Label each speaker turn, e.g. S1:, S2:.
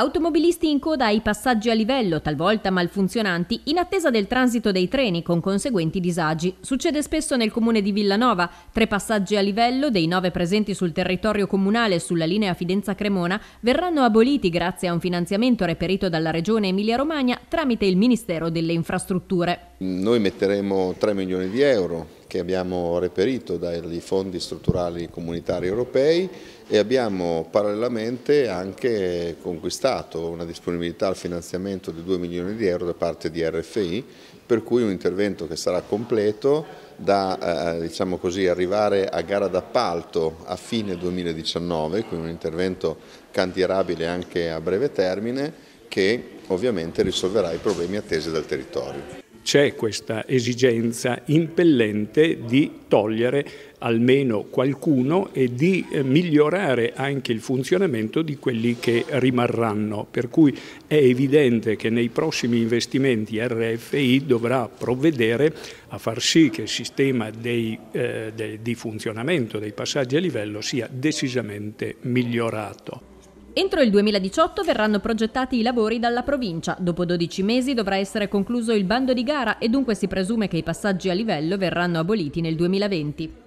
S1: Automobilisti in coda ai passaggi a livello, talvolta malfunzionanti, in attesa del transito dei treni con conseguenti disagi. Succede spesso nel comune di Villanova. Tre passaggi a livello dei nove presenti sul territorio comunale sulla linea Fidenza-Cremona verranno aboliti grazie a un finanziamento reperito dalla regione Emilia-Romagna tramite il Ministero delle Infrastrutture.
S2: Noi metteremo 3 milioni di euro che abbiamo reperito dai fondi strutturali comunitari europei e abbiamo parallelamente anche conquistato una disponibilità al finanziamento di 2 milioni di euro da parte di RFI, per cui un intervento che sarà completo da eh, diciamo così, arrivare a gara d'appalto a fine 2019, quindi un intervento cantierabile anche a breve termine che ovviamente risolverà i problemi attesi dal territorio
S3: c'è questa esigenza impellente di togliere almeno qualcuno e di eh, migliorare anche il funzionamento di quelli che rimarranno. Per cui è evidente che nei prossimi investimenti RFI dovrà provvedere a far sì che il sistema dei, eh, de, di funzionamento dei passaggi a livello sia decisamente migliorato.
S1: Entro il 2018 verranno progettati i lavori dalla provincia, dopo 12 mesi dovrà essere concluso il bando di gara e dunque si presume che i passaggi a livello verranno aboliti nel 2020.